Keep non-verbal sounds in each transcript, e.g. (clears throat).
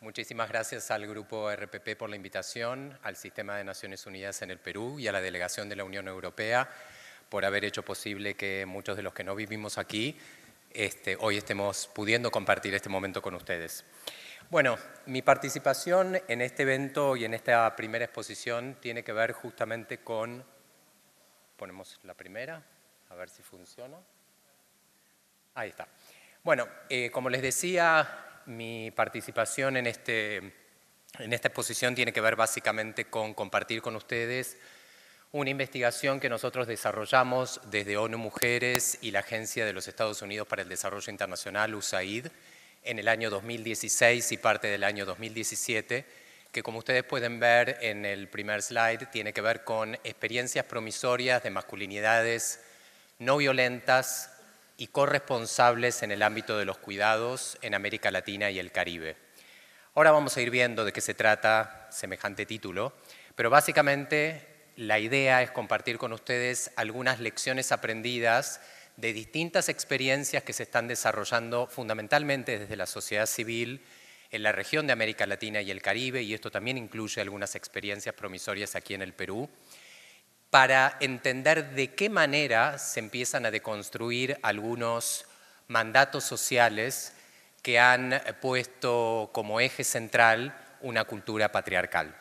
Muchísimas gracias al Grupo RPP por la invitación, al Sistema de Naciones Unidas en el Perú y a la Delegación de la Unión Europea por haber hecho posible que muchos de los que no vivimos aquí este, hoy estemos pudiendo compartir este momento con ustedes. Bueno, mi participación en este evento y en esta primera exposición tiene que ver justamente con, ponemos la primera, a ver si funciona. Ahí está. Bueno, eh, como les decía, mi participación este, en, esta exposición tiene que ver básicamente con compartir con ustedes una investigación que nosotros desarrollamos desde ONU Mujeres y la Agencia de los Estados Unidos para el Desarrollo Internacional, USAID, en el año 2016 y parte del año 2017, que como ustedes pueden ver en el primer slide, tiene que ver con experiencias promisorias de masculinidades no violentas y corresponsables en el ámbito de los cuidados en América Latina y el Caribe. Ahora vamos a ir viendo de qué se trata semejante título, pero básicamente la idea es compartir con ustedes algunas lecciones aprendidas de distintas experiencias que se están desarrollando fundamentalmente desde la sociedad civil en la región de América Latina y el Caribe, y esto también incluye algunas experiencias promisorias aquí en el Perú, para entender de qué manera se empiezan a deconstruir algunos mandatos sociales que han puesto como eje central una cultura patriarcal.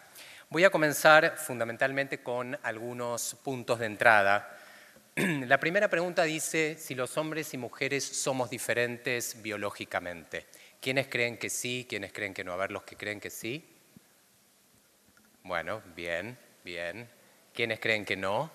Voy a comenzar fundamentalmente con algunos puntos de entrada. (clears throat) La primera pregunta dice si los hombres y mujeres somos diferentes biológicamente. ¿Quiénes creen que sí? ¿Quiénes creen que no? A ver, los que creen que sí. Bueno, bien, bien. ¿Quiénes creen que no?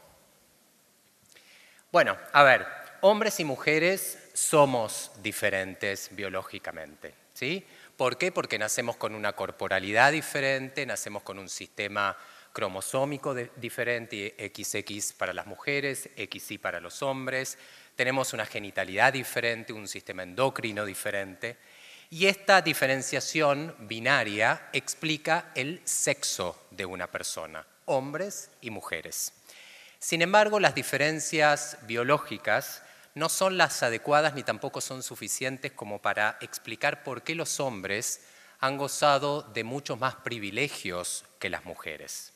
Bueno, a ver, hombres y mujeres somos diferentes biológicamente, ¿sí? ¿Por qué? Porque nacemos con una corporalidad diferente, nacemos con un sistema cromosómico diferente, XX para las mujeres, XY para los hombres, tenemos una genitalidad diferente, un sistema endocrino diferente, y esta diferenciación binaria explica el sexo de una persona hombres y mujeres. Sin embargo, las diferencias biológicas no son las adecuadas ni tampoco son suficientes como para explicar por qué los hombres han gozado de muchos más privilegios que las mujeres.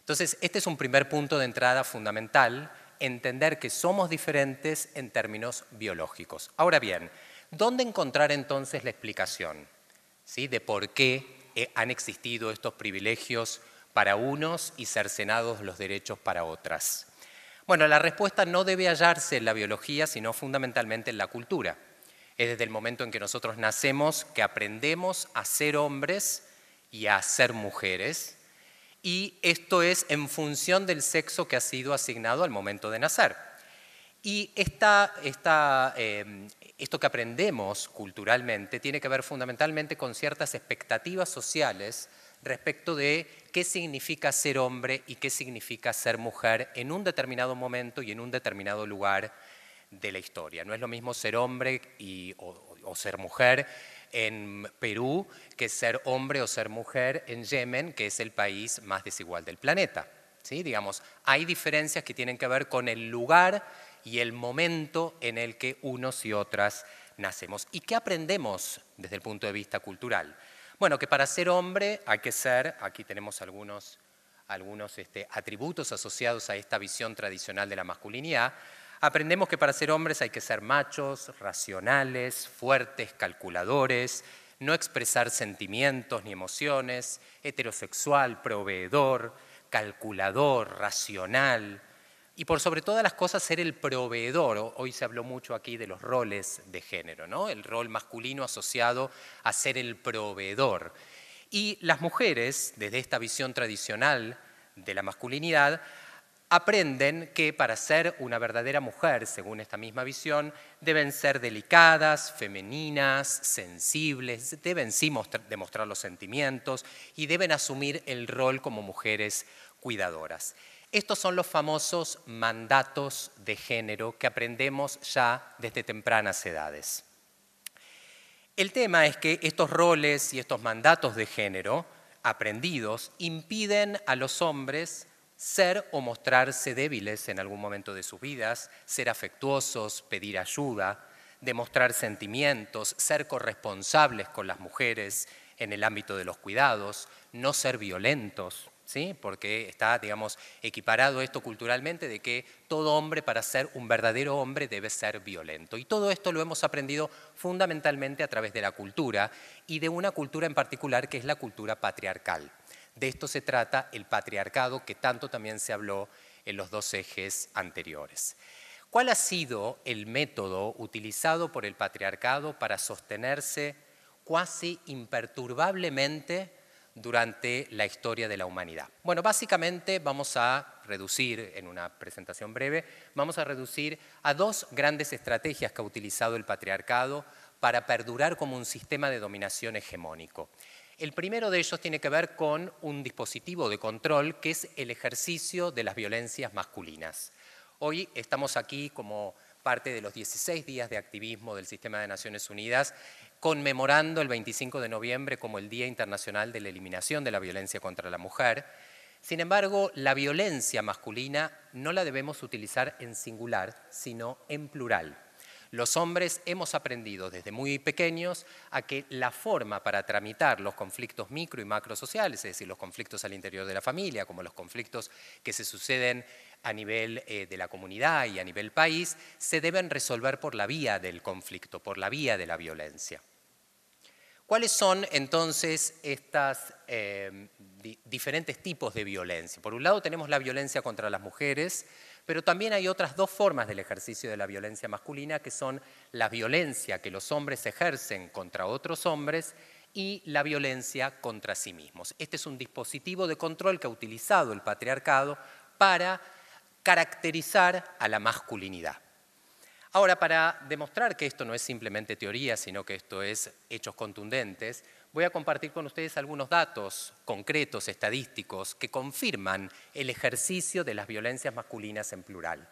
Entonces, este es un primer punto de entrada fundamental, entender que somos diferentes en términos biológicos. Ahora bien, ¿dónde encontrar entonces la explicación de por qué eh, han existido estos privilegios para unos y cercenados los derechos para otras? Bueno, la respuesta no debe hallarse en la biología, sino fundamentalmente en la cultura. Es desde el momento en que nosotros nacemos que aprendemos a ser hombres y a ser mujeres, y esto es en función del sexo que ha sido asignado al momento de nacer. Y em, esto que aprendemos culturalmente tiene que ver fundamentalmente con ciertas expectativas sociales respecto de qué significa ser hombre y qué significa ser mujer en un determinado momento y en un determinado lugar de la historia. No es lo mismo ser hombre o, ser mujer en Perú que ser hombre o ser mujer en Yemen, que es el país más desigual del planeta. ¿Sí? Digamos, hay diferencias que tienen que ver con el lugar y el momento en el que unos y otras nacemos. ¿Y qué aprendemos desde el punto de vista cultural? Bueno, que para ser hombre hay que ser, aquí tenemos algunos, algunos este, atributos asociados a esta visión tradicional de la masculinidad, aprendemos que para ser hombres hay que ser machos, racionales, fuertes, calculadores, no expresar sentimientos ni emociones, heterosexual, proveedor, calculador, racional, y por sobre todas las cosas ser el proveedor. Hoy se habló mucho aquí de los roles de género, ¿no? El rol masculino asociado a ser el proveedor. Y las mujeres, desde esta visión tradicional de la masculinidad, aprenden que para ser una verdadera mujer, según esta misma visión, deben ser delicadas, femeninas, sensibles, deben sí demostrar los sentimientos y deben asumir el rol como mujeres cuidadoras. Estos son los famosos mandatos de género que aprendemos ya desde tempranas edades. El tema es que estos roles y estos mandatos de género aprendidos impiden a los hombres ser o mostrarse débiles en algún momento de sus vidas, ser afectuosos, pedir ayuda, demostrar sentimientos, ser corresponsables con las mujeres en el ámbito de los cuidados, no ser violentos, ¿sí? porque está, digamos, equiparado esto culturalmente de que todo hombre para ser un verdadero hombre debe ser violento. Y todo esto lo hemos aprendido fundamentalmente a través de la cultura y de una cultura en particular que es la cultura patriarcal. De esto se trata el patriarcado que tanto también se habló en los dos ejes anteriores. ¿Cuál ha sido el método utilizado por el patriarcado para sostenerse cuasi imperturbablemente durante la historia de la humanidad. Bueno, básicamente vamos a reducir, en una presentación breve, vamos a reducir a dos grandes estrategias que ha utilizado el patriarcado para perdurar como un sistema de dominación hegemónico. El primero de ellos tiene que ver con un dispositivo de control que es el ejercicio de las violencias masculinas. Hoy estamos aquí como parte de los 16 días de activismo del Sistema de Naciones Unidas conmemorando el 25 de noviembre como el Día Internacional de la Eliminación de la Violencia contra la Mujer. Sin embargo, la violencia masculina no la debemos utilizar en singular, sino en plural. Los hombres hemos aprendido desde muy pequeños a que la forma para tramitar los conflictos micro y macro sociales, es decir, los conflictos al interior de la familia, como los conflictos que se suceden a nivel eh, de la comunidad y a nivel país se deben resolver por la vía del conflicto, por la vía de la violencia. ¿Cuáles son entonces estos em, diferentes tipos de violencia? Por un lado tenemos la violencia contra las mujeres, pero también hay otras dos formas del ejercicio de la violencia masculina, que son la violencia que los hombres ejercen contra otros hombres y la violencia contra sí mismos. Este es un dispositivo de control que ha utilizado el patriarcado para caracterizar a la masculinidad. Ahora, para demostrar que esto no es simplemente teoría, sino que esto es hechos contundentes, voy a compartir con ustedes algunos datos concretos, estadísticos, que confirman el ejercicio de las violencias masculinas en plural.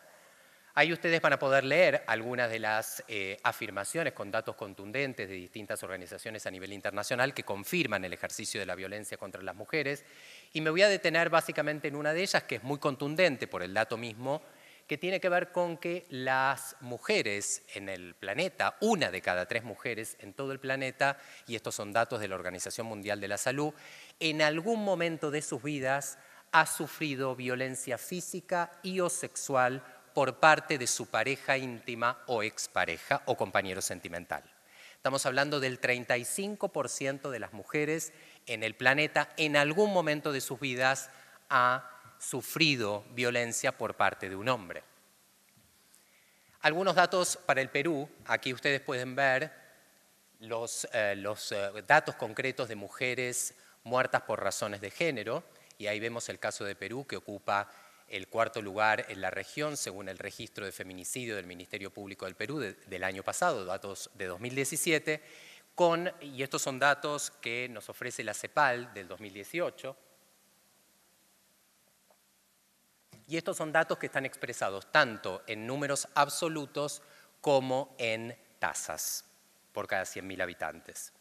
Ahí ustedes van a poder leer algunas de las eh, afirmaciones con datos contundentes de distintas organizaciones a nivel internacional que confirman el ejercicio de la violencia contra las mujeres y me voy a detener básicamente en una de ellas, que es muy contundente por el dato mismo, que tiene que ver con que las mujeres en el planeta, una de cada tres mujeres en todo el planeta, y estos son datos de la Organización Mundial de la Salud, en algún momento de sus vidas ha sufrido violencia física y o sexual por parte de su pareja íntima o expareja o compañero sentimental. Estamos hablando del 35% de las mujeres en el planeta en algún momento de sus vidas ha sufrido violencia por parte de un hombre. Algunos datos para el Perú, aquí ustedes pueden ver los, eh, eh, datos concretos de mujeres muertas por razones de género, y ahí vemos el caso de Perú que ocupa el cuarto lugar en la región según el registro de feminicidio del Ministerio Público del Perú del año pasado, datos de 2017 con, y estos son datos que nos ofrece la CEPAL del 2018, y estos son datos que están expresados tanto en números absolutos como en tasas por cada 100.000 habitantes.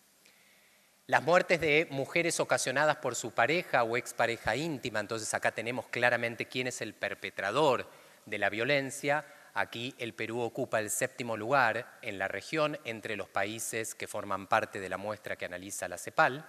Las muertes de mujeres ocasionadas por su pareja o expareja íntima, entonces acá tenemos claramente quién es el perpetrador de la violencia, Aquí el Perú ocupa el séptimo lugar en la región entre los países que forman parte de la muestra que analiza la CEPAL.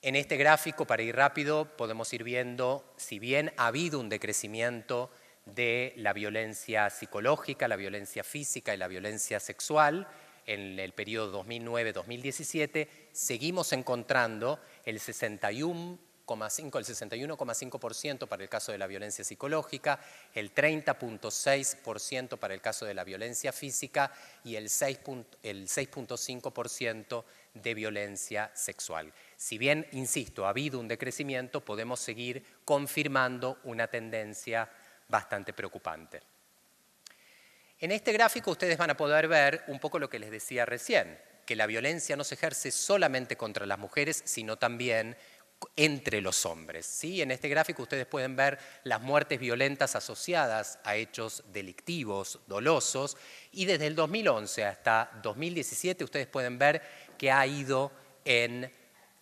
En este gráfico, para ir rápido, podemos ir viendo, si bien ha habido un decrecimiento de la violencia psicológica, la violencia física y la violencia sexual en el periodo 2009-2017, seguimos encontrando el 61 el 61,5% para el caso de la violencia psicológica, el 30,6% para el caso de la violencia física y el 6,5% de violencia sexual. Si bien, insisto, ha habido un decrecimiento, podemos seguir confirmando una tendencia bastante preocupante. En este gráfico ustedes van a poder ver un poco lo que les decía recién, que la violencia no se ejerce solamente contra las mujeres, sino también entre los hombres. ¿sí? En este gráfico ustedes pueden ver las muertes violentas asociadas a hechos delictivos, dolosos, y desde el 2011 hasta 2017 ustedes pueden ver que ha ido en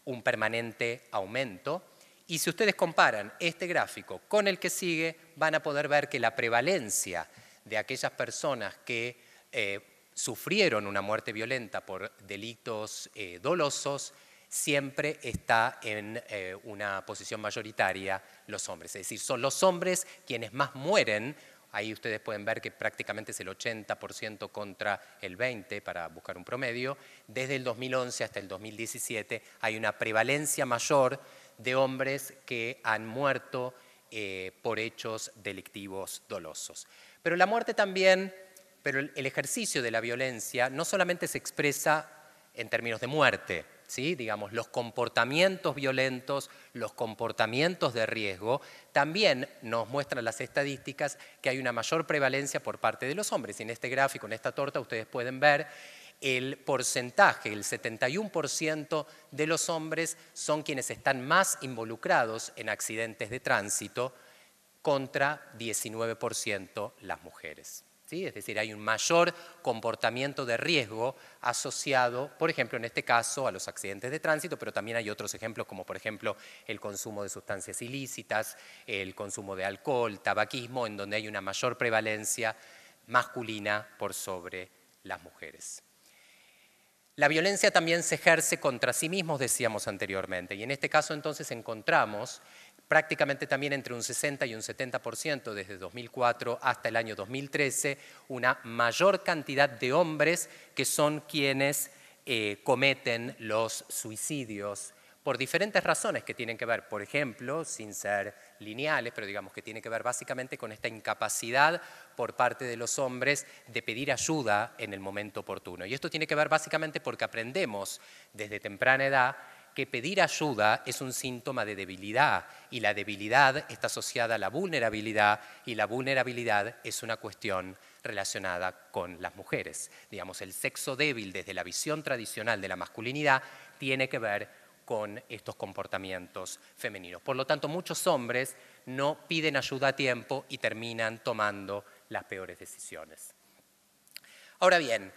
un permanente aumento. Y si ustedes comparan este gráfico con el que sigue, van a poder ver que la prevalencia de aquellas personas que eh, sufrieron una muerte violenta por delitos eh, dolosos siempre está en eh, una posición mayoritaria los hombres. Es decir, son los hombres quienes más mueren. Ahí ustedes pueden ver que prácticamente es el 80% contra el 20% para buscar un promedio. Desde el 2011 hasta el 2017 hay una prevalencia mayor de hombres que han muerto eh, por hechos delictivos dolosos. Pero la muerte también, pero el ejercicio de la violencia no solamente se expresa en términos de muerte, ¿sí? digamos, los comportamientos violentos, los comportamientos de riesgo, también nos muestran las estadísticas que hay una mayor prevalencia por parte de los hombres. en este gráfico, en esta torta, ustedes pueden ver el porcentaje, el 71% de los hombres son quienes están más involucrados en accidentes de tránsito contra 19% las mujeres. Es decir, hay un mayor comportamiento de riesgo asociado, por ejemplo, en este caso, a los accidentes de tránsito, pero también hay otros ejemplos como, por ejemplo, el consumo de sustancias ilícitas, el consumo de alcohol, tabaquismo, en donde hay una mayor prevalencia masculina por sobre las mujeres. La violencia también se ejerce contra sí mismos, decíamos anteriormente, y en este caso entonces encontramos prácticamente también entre un 60 y un 70% desde 2004 hasta el año 2013, una mayor cantidad de hombres que son quienes eh, cometen los suicidios por diferentes razones que tienen que ver, por ejemplo, sin ser lineales, pero digamos que tiene que ver básicamente con esta incapacidad por parte de los hombres de pedir ayuda en el momento oportuno. Y esto tiene que ver básicamente porque aprendemos desde temprana edad que pedir ayuda es un síntoma de debilidad y la debilidad está asociada a la vulnerabilidad y la vulnerabilidad es una cuestión relacionada con las mujeres. Digamos, el sexo débil desde la visión tradicional de la masculinidad tiene que ver con estos comportamientos femeninos. Por lo tanto, muchos hombres no piden ayuda a tiempo y terminan tomando las peores decisiones. Ahora bien,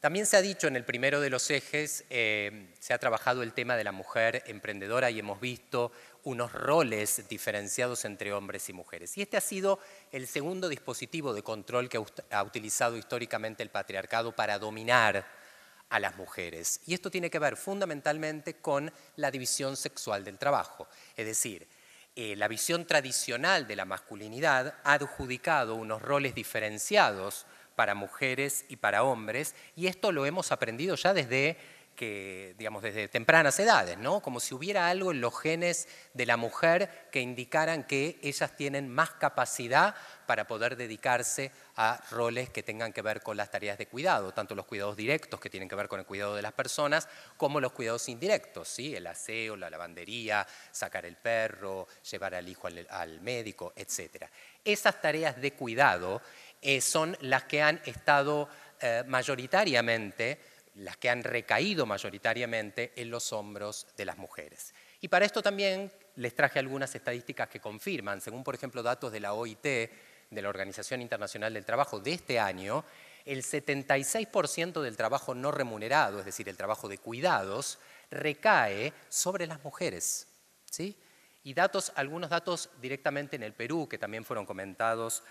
también se ha dicho en el primero de los ejes, eh, se ha trabajado el tema de la mujer emprendedora y hemos visto unos roles diferenciados entre hombres y mujeres. Y este ha sido el segundo dispositivo de control que ha utilizado históricamente el patriarcado para dominar a las mujeres. Y esto tiene que ver fundamentalmente con la división sexual del trabajo. Es decir, eh, la visión tradicional de la masculinidad ha adjudicado unos roles diferenciados para mujeres y para hombres, y esto lo hemos aprendido ya desde que, digamos, desde tempranas edades, ¿no? Como si hubiera algo en los genes de la mujer que indicaran que ellas tienen más capacidad para poder dedicarse a roles que tengan que ver con las tareas de cuidado, tanto los cuidados directos que tienen que ver con el cuidado de las personas, como los cuidados indirectos, ¿sí? el aseo, la lavandería, sacar el perro, llevar al hijo al, al médico, etc. Esas tareas de cuidado eh, son las que han estado eh, mayoritariamente, las que han recaído mayoritariamente en los hombros de las mujeres. Y para esto también les traje algunas estadísticas que confirman, según por ejemplo datos de la OIT, de la Organización Internacional del Trabajo de este año, el 76% del trabajo no remunerado, es decir, el trabajo de cuidados, recae sobre las mujeres. ¿sí? Y datos, algunos datos directamente en el Perú, que también fueron comentados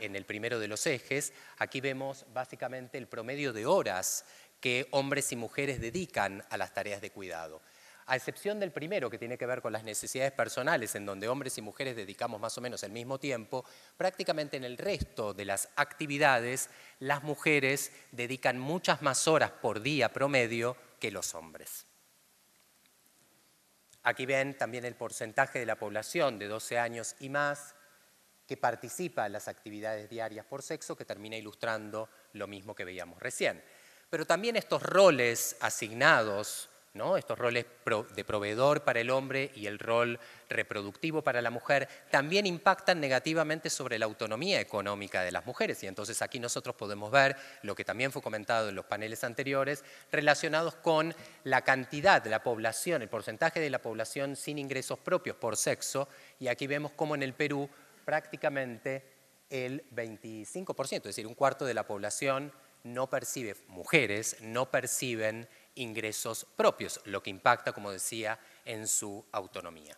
en el primero de los ejes, aquí vemos básicamente el promedio de horas que hombres y mujeres dedican a las tareas de cuidado. A excepción del primero, que tiene que ver con las necesidades personales, en donde hombres y mujeres dedicamos más o menos el mismo tiempo, prácticamente en el resto de las actividades las mujeres dedican muchas más horas por día promedio que los hombres. Aquí ven también el porcentaje de la población de 12 años y más, que participa en las actividades diarias por sexo, que termina ilustrando lo mismo que veíamos recién. Pero también estos roles asignados, estos roles de proveedor para el hombre y el rol reproductivo para la mujer, también impactan negativamente sobre la autonomía económica de las mujeres. Y entonces aquí nosotros podemos ver lo que también fue comentado en los paneles anteriores, relacionados con la cantidad de la población, el porcentaje de la población sin ingresos propios por sexo. Y aquí vemos cómo en el Perú prácticamente el 25%, es decir, un cuarto de la población no percibe, mujeres no perciben ingresos propios, lo que impacta, como decía, en su autonomía.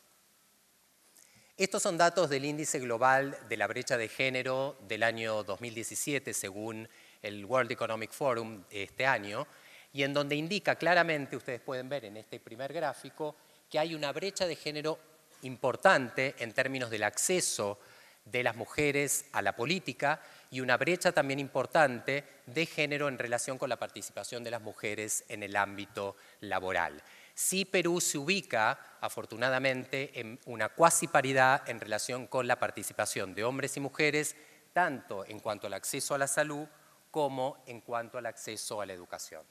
Estos son datos del índice global de la brecha de género del año 2017, según el World Economic Forum este año, y en donde indica claramente, ustedes pueden ver en este primer gráfico, que hay una brecha de género importante en términos del acceso de las mujeres a la política y una brecha también importante de género en relación con la participación de las mujeres en el ámbito laboral. Sí, Perú se ubica, afortunadamente, en una cuasi paridad en relación con la participación de hombres y mujeres, tanto en cuanto al acceso a la salud como en cuanto al acceso a la educación.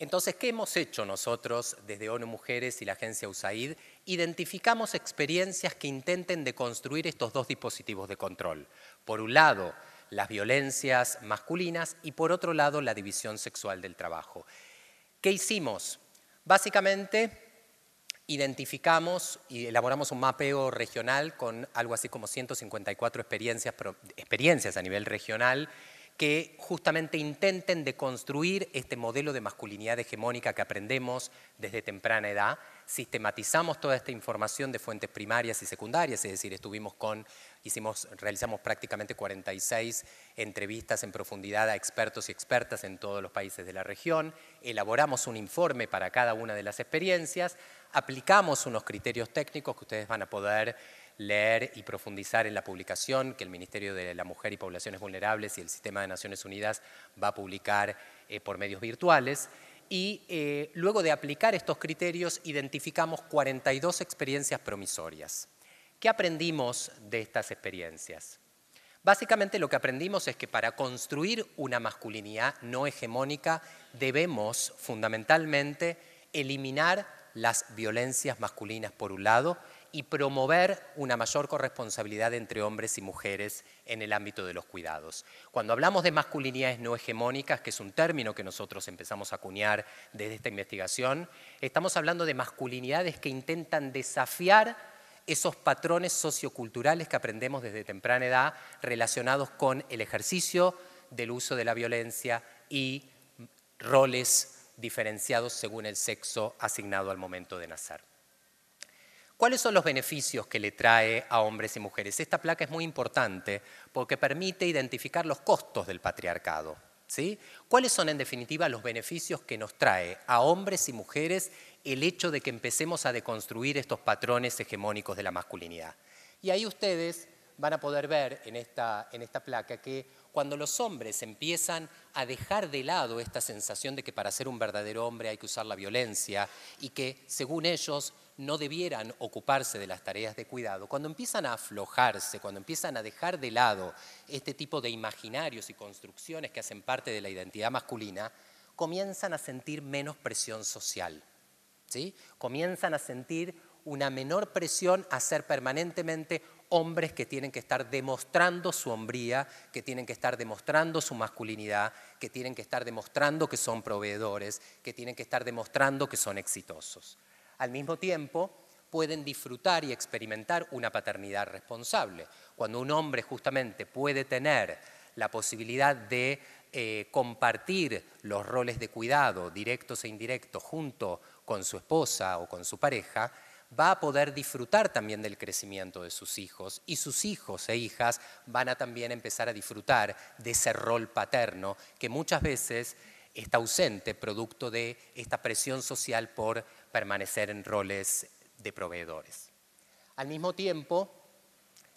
Entonces, ¿qué hemos hecho nosotros desde ONU Mujeres y la agencia USAID? Identificamos experiencias que intenten deconstruir estos dos dispositivos de control. Por un lado, las violencias masculinas y por otro lado, la división sexual del trabajo. ¿Qué hicimos? Básicamente, identificamos y elaboramos un mapeo regional con algo así como 154 experiencias, experiencias a nivel regional que justamente intenten deconstruir este modelo de masculinidad hegemónica que aprendemos desde temprana edad. Sistematizamos toda esta información de fuentes primarias y secundarias, es decir, estuvimos con, hicimos, realizamos prácticamente 46 entrevistas en profundidad a expertos y expertas en todos los países de la región, elaboramos un informe para cada una de las experiencias, aplicamos unos criterios técnicos que ustedes van a poder leer y profundizar en la publicación que el Ministerio de la Mujer y Poblaciones Vulnerables y el Sistema de Naciones Unidas va a publicar eh, por medios virtuales. Y eh, luego de aplicar estos criterios, identificamos 42 experiencias promisorias. ¿Qué aprendimos de estas experiencias? Básicamente lo que aprendimos es que para construir una masculinidad no hegemónica debemos fundamentalmente eliminar las violencias masculinas por un lado y promover una mayor corresponsabilidad entre hombres y mujeres en el ámbito de los cuidados. Cuando hablamos de masculinidades no hegemónicas, que es un término que nosotros empezamos a acuñar desde esta investigación, estamos hablando de masculinidades que intentan desafiar esos patrones socioculturales que aprendemos desde temprana edad relacionados con el ejercicio del uso de la violencia y roles diferenciados según el sexo asignado al momento de nacer. ¿Cuáles son los beneficios que le trae a hombres y mujeres? Esta placa es muy importante porque permite identificar los costos del patriarcado. ¿sí? ¿Cuáles son en definitiva los beneficios que nos trae a hombres y mujeres el hecho de que empecemos a deconstruir estos patrones hegemónicos de la masculinidad? Y ahí ustedes van a poder ver esta, en esta placa que cuando los hombres empiezan a dejar de lado esta sensación de que para ser un verdadero hombre hay que usar la violencia y que según ellos no debieran ocuparse de las tareas de cuidado, cuando empiezan a aflojarse, cuando empiezan a dejar de lado este tipo de imaginarios y construcciones que hacen parte de la identidad masculina, comienzan a sentir menos presión social. ¿sí? Comienzan a sentir una menor presión a ser permanentemente hombres que tienen que estar demostrando su hombría, que tienen que estar demostrando su masculinidad, que tienen que estar demostrando que son proveedores, que tienen que estar demostrando que son exitosos al mismo tiempo pueden disfrutar y experimentar una paternidad responsable. Cuando un hombre justamente puede tener la posibilidad de eh, compartir los roles de cuidado, directos e indirectos, junto con su esposa o con su pareja, va a poder disfrutar también del crecimiento de sus hijos y sus hijos e hijas van a también empezar a disfrutar de ese rol paterno que muchas veces está ausente, producto de esta presión social por permanecer en roles de proveedores. Al mismo tiempo,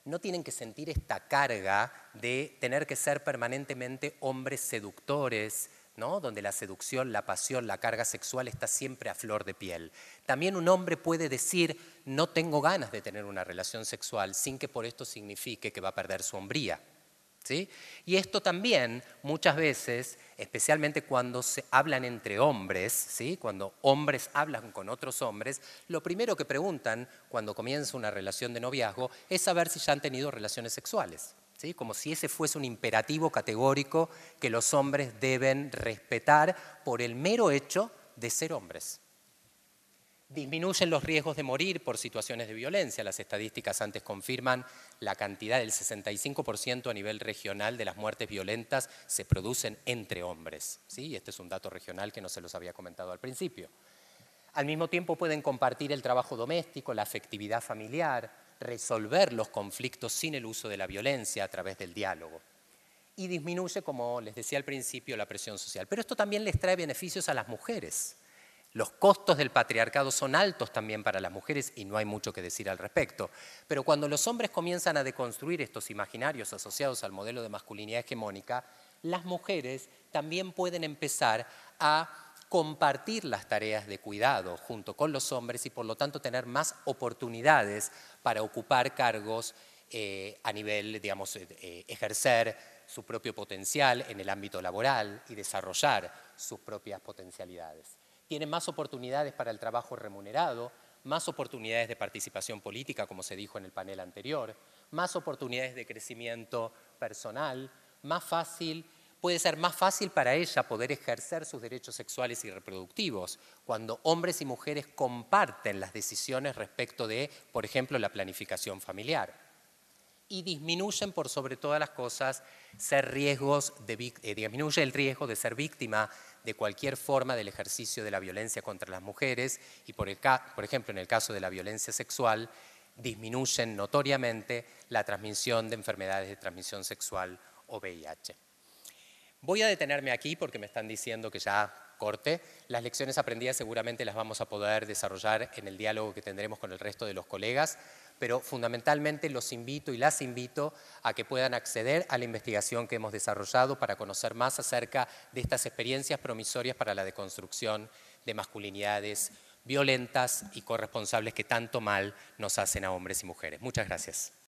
no tienen que sentir esta carga de tener que ser permanentemente hombres seductores, donde la seducción, la pasión, la carga sexual está siempre a flor de piel. También un hombre puede decir, no tengo ganas de tener una relación sexual, sin que por esto signifique que va a perder su hombría. Y esto también muchas veces, especialmente cuando se hablan entre hombres, cuando hombres hablan con otros hombres, lo primero que preguntan cuando comienza una relación de noviazgo es saber si ya han tenido relaciones sexuales. como si ese fuese un imperativo categórico que los hombres deben respetar por el mero hecho de ser hombres. Disminuyen los riesgos de morir por situaciones de violencia. Las estadísticas antes confirman la cantidad del 65% a nivel regional de las muertes violentas se producen entre hombres. ¿sí? este es un dato regional que no se los había comentado al principio. Al mismo tiempo pueden compartir el trabajo doméstico, la afectividad familiar, resolver los conflictos sin el uso de la violencia a través del diálogo. Y disminuye, como les decía al principio, la presión social. Pero esto también les trae beneficios a las mujeres. Los costos del patriarcado son altos también para las mujeres y no hay mucho que decir al respecto. Pero cuando los hombres comienzan a deconstruir estos imaginarios asociados al modelo de masculinidad hegemónica, las mujeres también pueden empezar a compartir las tareas de cuidado junto con los hombres y por lo tanto tener más oportunidades para ocupar cargos eh, a nivel, digamos, eh, eh, ejercer su propio potencial en el ámbito laboral y desarrollar sus propias potencialidades tiene más oportunidades para el trabajo remunerado, más oportunidades de participación política, como se dijo en el panel anterior, más oportunidades de crecimiento personal, más fácil, puede ser más fácil para ella poder ejercer sus derechos sexuales y reproductivos cuando hombres y mujeres comparten las decisiones respecto de, por ejemplo, la planificación familiar y disminuyen por sobre todas las cosas ser riesgos eh, disminuye el riesgo de ser víctima de cualquier forma del ejercicio de la violencia contra las mujeres y por, por ejemplo en el caso de la violencia sexual disminuyen notoriamente la transmisión de enfermedades de transmisión sexual o VIH. Voy a detenerme aquí porque me están diciendo que ya corte. Las lecciones aprendidas seguramente las vamos a poder desarrollar en el diálogo que tendremos con el resto de los colegas pero fundamentalmente los invito y las invito a que puedan acceder a la investigación que hemos desarrollado para conocer más acerca de estas experiencias promisorias para la deconstrucción de masculinidades violentas y corresponsables que tanto mal nos hacen a hombres y mujeres. Muchas gracias.